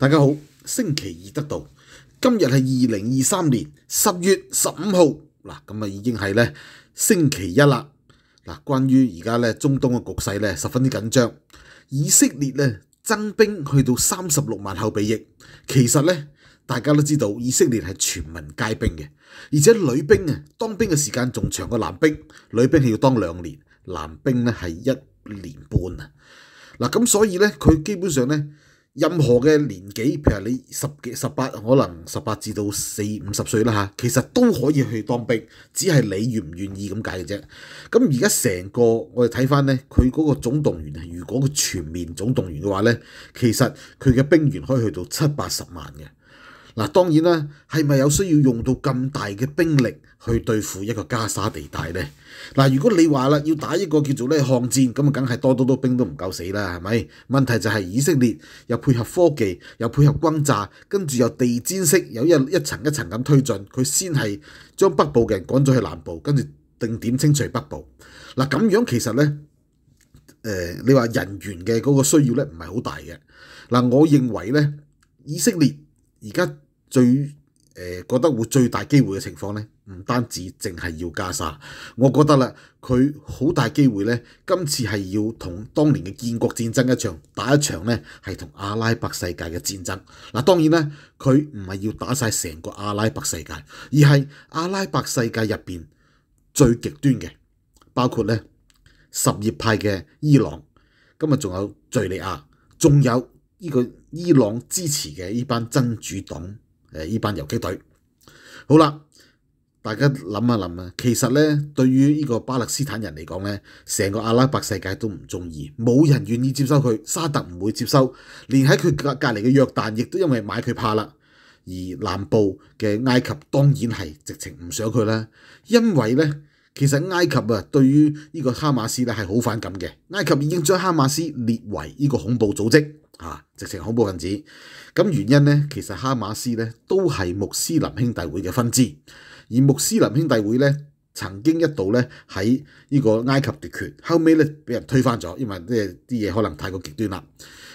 大家好，星期二得到今日系二零二三年十月十五号，嗱咁啊已经系咧星期一啦。嗱，关于而家咧中东嘅局势咧十分之紧张，以色列咧增兵去到三十六万后备役。其实咧，大家都知道以色列系全民皆兵嘅，而且女兵啊当兵嘅时间仲长过男兵，女兵系要当两年，男兵咧系一年半啊。嗱咁所以咧，佢基本上咧。任何嘅年纪，譬如你十几、十八，可能十八至到四五十岁啦吓，其实都可以去当兵，只系你愿唔愿意咁解嘅啫。咁而家成个我哋睇翻咧，佢嗰个总动员，如果佢全面总动员嘅话咧，其实佢嘅兵员可以去到七八十万嘅。嗱，當然啦，係咪有需要用到咁大嘅兵力去對付一個加沙地帶呢？嗱，如果你話啦，要打一個叫做咧巷戰，咁啊，梗係多多多兵都唔夠死啦，係咪？問題就係以色列又配合科技，又配合軍炸，跟住又地氈式，有一一層一層咁推進，佢先係將北部嘅人趕咗去南部，跟住定點清除北部。嗱，咁樣其實呢，你話人員嘅嗰個需要咧唔係好大嘅。嗱，我認為呢，以色列。而家最誒覺得會最大機會嘅情況咧，唔單止淨係要加沙，我覺得啦，佢好大機會咧，今次係要同當年嘅建國戰爭一場打一場咧，係同阿拉伯世界嘅戰爭。嗱，當然咧，佢唔係要打曬成個阿拉伯世界，而係阿拉伯世界入邊最極端嘅，包括咧十葉派嘅伊朗，今日仲有敍利亞，仲有呢個。伊朗支持嘅呢班真主黨，诶，呢班遊擊隊，好啦，大家諗一諗啊，其實咧，對於呢個巴勒斯坦人嚟講咧，成個阿拉伯世界都唔中意，冇人願意接收佢，沙特唔會接收，連喺佢隔隔離嘅約旦亦都因為買佢怕啦，而南部嘅埃及當然係直情唔想佢啦，因為咧，其實埃及啊，對於呢個哈馬斯咧係好反感嘅，埃及已經將哈馬斯列為呢個恐怖組織。啊！直情恐怖分子咁原因呢，其實哈馬斯呢都係穆斯林兄弟會嘅分支，而穆斯林兄弟會呢。曾經一度咧喺呢個埃及奪權，後尾咧俾人推翻咗，因為即啲嘢可能太過極端啦。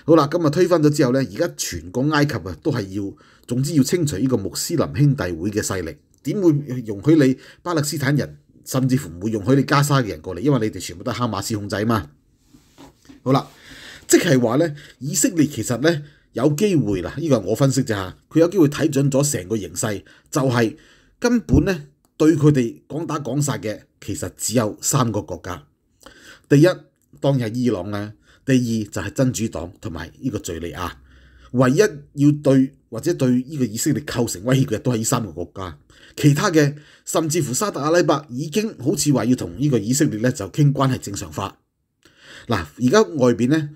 好啦，咁啊推翻咗之後咧，而家全個埃及啊都係要總之要清除呢個穆斯林兄弟會嘅勢力，點會容許你巴勒斯坦人，甚至乎唔會容許你加沙嘅人過嚟，因為你哋全部都係哈馬斯控制嘛。好啦。即係話咧，以色列其實咧有機會啦，呢個我分析啫嚇，佢有機會睇準咗成個形勢，就係根本咧對佢哋講打講殺嘅，其實只有三個國家。第一當然係伊朗啦，第二就係真主黨同埋呢個敍利亞，唯一要對或者對呢個以色列構成威脅嘅都係呢三個國家。其他嘅甚至乎沙特阿拉伯已經好似話要同呢個以色列咧就傾關係正常化。嗱，而家外邊咧。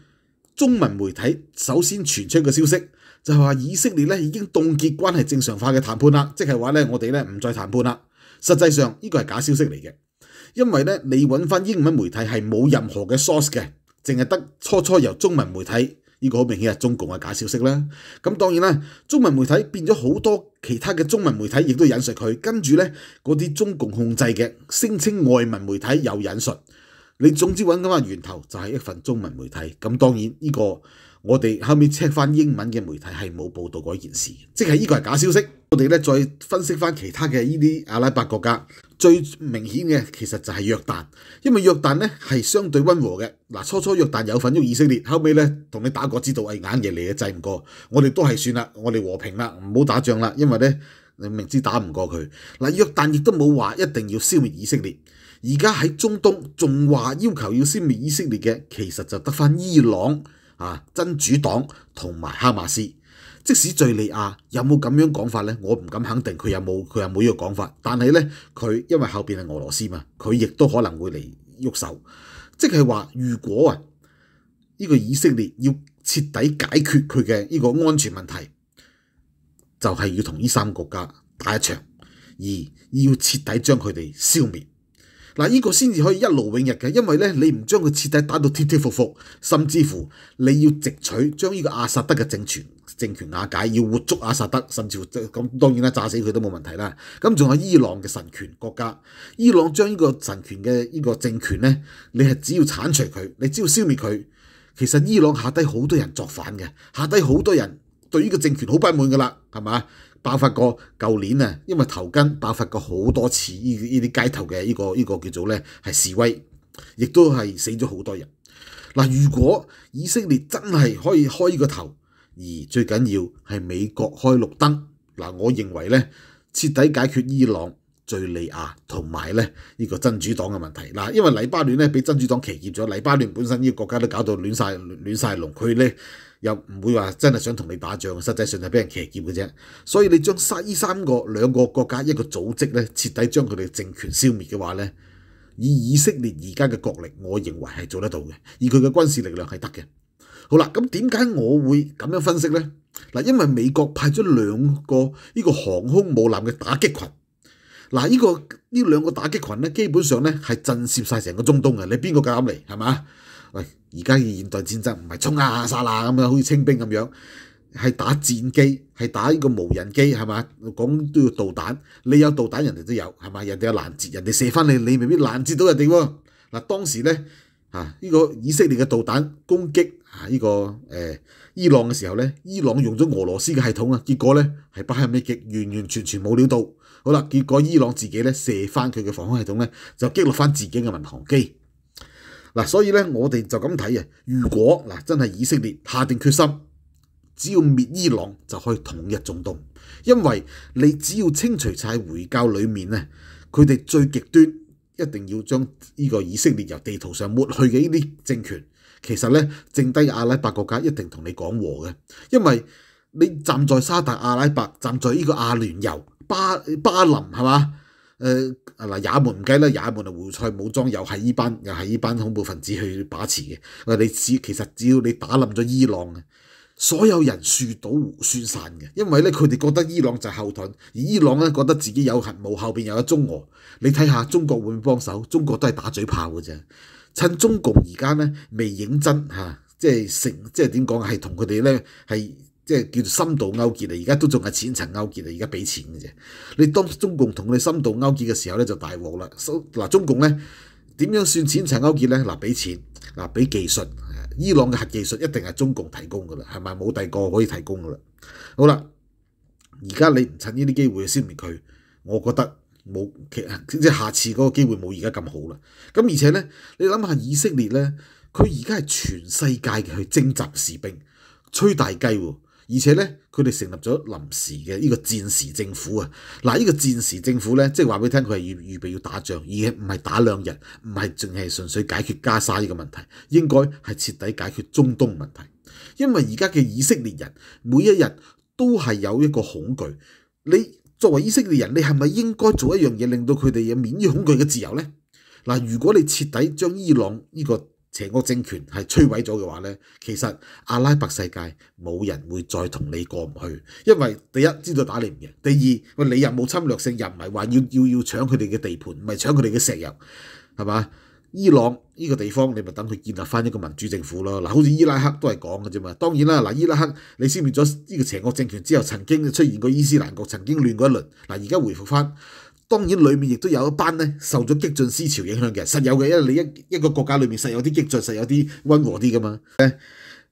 中文媒體首先傳出嘅消息就係話以色列咧已經凍結關係正常化嘅談判啦，即係話咧我哋咧唔再談判啦。實際上呢個係假消息嚟嘅，因為咧你揾翻英文媒體係冇任何嘅 source 嘅，淨係得初初由中文媒體呢個好明顯係中共嘅假消息啦。咁當然啦，中文媒體變咗好多，其他嘅中文媒體亦都引述佢，跟住咧嗰啲中共控制嘅聲稱外文媒體有引述。你總之揾咁嘅源頭就係一份中文媒體，咁當然呢個我哋後面 check 翻英文嘅媒體係冇報道過一件事，即係呢個係假消息。我哋咧再分析翻其他嘅呢啲阿拉伯國家，最明顯嘅其實就係約旦，因為約旦咧係相對温和嘅。嗱，初初約旦有份喐以色列，後尾咧同你打過知道係硬嘢嚟嘅，制唔過。我哋都係算啦，我哋和平啦，唔好打仗啦，因為咧你明知打唔過佢。嗱，約旦亦都冇話一定要消滅以色列。而家喺中東仲話要求要消滅以色列嘅，其實就得翻伊朗啊、真主黨同埋哈馬斯。即使敍利亞有冇咁樣講法咧，我唔敢肯定佢有冇佢有冇呢個講法。但係咧，佢因為後邊係俄羅斯嘛，佢亦都可能會嚟喐手。即係話，如果啊呢個以色列要徹底解決佢嘅呢個安全問題，就係要同呢三國家打一場，而要徹底將佢哋消滅。嗱，呢個先至可以一勞永逸嘅，因為咧你唔將佢徹底打到跌跌服服，甚至乎你要直取將呢個阿薩德嘅政權政權瓦解，要活捉阿薩德，甚至乎咁當然啦炸死佢都冇問題啦。咁仲有伊朗嘅神權國家，伊朗將呢個神權嘅呢個政權咧，你係只要剷除佢，你只要消滅佢，其實伊朗下低好多人作反嘅，下低好多人對呢個政權好不滿噶啦，係嘛？爆發過舊年啊，因為頭巾爆發過好多次，依依啲街頭嘅依個依個叫做咧係示威，亦都係死咗好多人。嗱，如果以色列真係可以開個頭，而最緊要係美國開綠燈，嗱，我認為咧徹底解決伊朗。敘利亞同埋咧呢個真主黨嘅問題嗱，因為黎巴嫩咧俾真主黨騎劫咗，黎巴嫩本身呢個國家都搞到亂曬亂曬龍，佢咧又唔會話真係想同你打仗，實際上係俾人騎劫嘅啫。所以你將西三個兩個國家一個組織咧，徹底將佢哋政權消滅嘅話咧，以以色列而家嘅國力，我認為係做得到嘅，以佢嘅軍事力量係得嘅。好啦，咁點解我會咁樣分析咧？嗱，因為美國派咗兩個呢個航空母艦嘅打擊群。嗱，呢個呢兩個打擊群咧，基本上咧係震蝕曬成個中東嘅。你邊個夠膽嚟？係嘛？喂，而家嘅現代戰爭唔係衝啊下沙啦咁樣，好似清兵咁樣，係打戰機，係打呢個無人機係嘛？講都要導彈，你有導彈，人哋都有係嘛？人哋有攔截，人哋射翻你，你未必攔截到人哋喎。嗱，當時咧嚇呢個以色列嘅導彈攻擊嚇呢個誒伊朗嘅時候咧，伊朗用咗俄羅斯嘅系統啊，結果咧係不堪一擊，完完全全冇料到。好啦，結果伊朗自己咧射翻佢嘅防空系統咧，就擊落翻自己嘅民航機嗱，所以咧我哋就咁睇啊。如果嗱真係以色列下定決心，只要滅伊朗就可以統一中東，因為你只要清除曬回教裡面咧，佢哋最極端一定要將呢個以色列由地圖上抹去嘅呢啲政權，其實咧剩低阿拉伯國家一定同你講和嘅，因為你站在沙特阿拉伯，站在呢個阿聯酋。巴巴林係嘛？誒嗱，也門唔計啦，也門啊胡塞武裝又係依班又係依班恐怖分子去把持嘅。你哋只其實只要你打冧咗伊朗，所有人樹倒胡孫散嘅，因為咧佢哋覺得伊朗就後盾，而伊朗咧覺得自己有核武後邊有有中俄。你睇下中國會唔會幫手？中國都係打嘴炮嘅啫。趁中共而家咧未認真嚇，即係成即係點講係同佢哋咧係。即係叫做深度勾結啊！而家都仲係淺層勾結啊！而家俾錢嘅啫。你當中共同你深度勾結嘅時候咧，就大禍啦。嗱，中共咧點樣算淺層勾結咧？嗱，俾錢嗱，俾技術。伊朗嘅核技術一定係中共提供噶啦，係咪？冇第個可以提供噶啦。好啦，而家你唔趁呢啲機會消滅佢，我覺得冇。其即係下次嗰個機會冇而家咁好啦。咁而且咧，你諗下以色列咧，佢而家係全世界嘅去徵集士兵，吹大雞喎。而且咧，佢哋成立咗臨時嘅呢個戰時政府啊！嗱，呢個戰時政府咧，即係話俾聽，佢係要預備要打仗，而唔係打兩日，唔係淨係純粹解決加沙呢個問題，應該係徹底解決中東問題。因為而家嘅以色列人每一日都係有一個恐懼。你作為以色列人，你係咪應該做一樣嘢，令到佢哋有免於恐懼嘅自由咧？嗱，如果你徹底將伊朗呢個邪惡政權係摧毀咗嘅話咧，其實阿拉伯世界冇人會再同你過唔去，因為第一知道打你唔贏，第二你又冇侵略性，又唔係話要要要搶佢哋嘅地盤，唔係搶佢哋嘅石油，係嘛？伊朗呢個地方你咪等佢建立翻一個民主政府咯。嗱，好似伊拉克都係講嘅啫嘛。當然啦，嗱伊拉克你消滅咗呢個邪惡政權之後，曾經出現過伊斯蘭國，曾經亂過一輪。嗱，而家回復翻。當然，裏面亦都有一班咧受咗激進思潮影響嘅，實有嘅。因為你一一個國家裏面實有啲激進，實有啲温和啲噶嘛咧。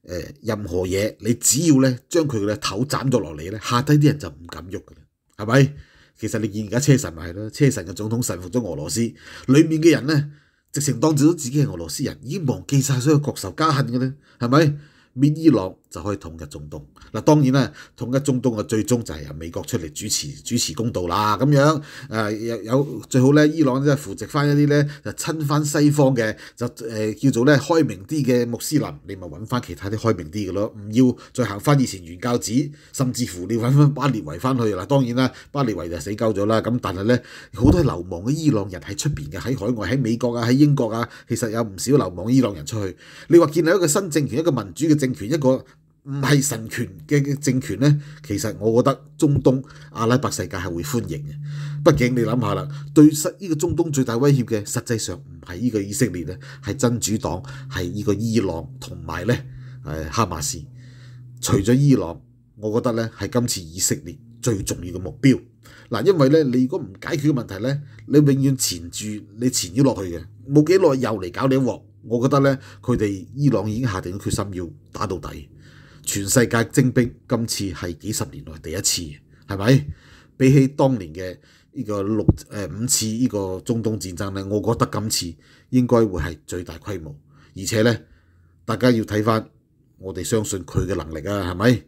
誒，任何嘢你只要咧將佢嘅頭斬咗落嚟咧，下低啲人就唔敢喐嘅啦。係咪？其實你見而家車臣咪係咯，車臣嘅總統臣服咗俄羅斯，裏面嘅人咧直情當住咗自己係俄羅斯人，已經忘記曬所有國仇家恨嘅咧。係咪？免爾諾。就可以統一中東嗱，當然啦，統一中東嘅最終就係由美國出嚟主持主持公道啦。咁樣誒有有最好咧，伊朗咧扶植翻一啲咧就親翻西方嘅，就誒叫做咧開明啲嘅穆斯林，你咪揾翻其他啲開明啲嘅咯，唔要再行翻以前原教旨，甚至乎你揾翻巴列維翻去嗱。當然啦，巴列維就死鳩咗啦。咁但係咧，好多流亡嘅伊朗人喺出邊嘅，喺海外喺美國啊喺英國啊，其實有唔少流亡伊朗人出去。你話建立一個新政權，一個民主嘅政權，一個唔係神權嘅政權咧，其實我覺得中東阿拉伯世界係會歡迎嘅。畢竟你諗下啦，對實呢個中東最大威脅嘅，實際上唔係呢個以色列咧，係真主黨，係呢個伊朗同埋咧誒哈馬斯。除咗伊朗，我覺得咧係今次以色列最重要嘅目標嗱，因為咧你如果唔解決問題咧，你永遠纏住你纏咗落去嘅，冇幾耐又嚟搞你一鑊。我覺得咧佢哋伊朗已經下定咗決心要打到底。全世界征兵今次係幾十年來第一次，係咪？比起當年嘅呢個六誒五次呢個中東戰爭咧，我覺得今次應該會係最大規模，而且咧，大家要睇翻，我哋相信佢嘅能力啊，係咪？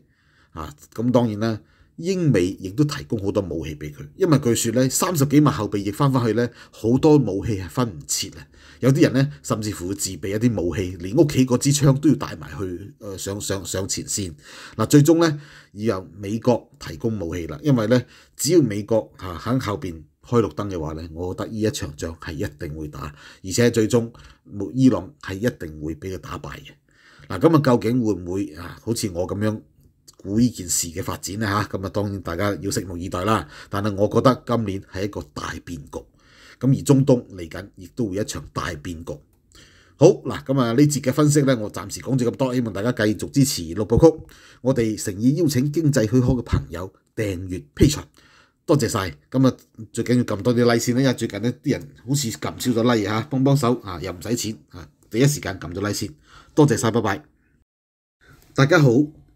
啊，咁當然啦。英美亦都提供好多武器俾佢，因為據說咧三十幾萬後備役翻返去咧，好多武器係分唔切啊！有啲人咧甚至乎自備一啲武器，連屋企嗰支槍都要帶埋去上上上前線。嗱，最終咧以由美國提供武器啦，因為咧只要美國喺後面開綠燈嘅話咧，我覺得呢一場仗係一定會打，而且最終伊朗係一定會俾佢打敗嘅。嗱，咁啊究竟會唔會啊？好似我咁樣？估呢件事嘅發展咧嚇，咁啊當然大家要拭目以待啦。但係我覺得今年係一個大變局，咁而中東嚟緊亦都會一場大變局。好嗱，咁啊呢節嘅分析咧，我暫時講住咁多，希望大家繼續支持六部曲。我哋誠意邀請經濟可嘅朋友訂閱披存，多謝曬。咁啊最緊要撳多啲 Like 先啦，因為最近咧啲人好似撳少咗 Like 嚇，幫幫手啊又唔使錢啊，第一時間撳咗 Like 先，多謝曬，拜拜。大家好。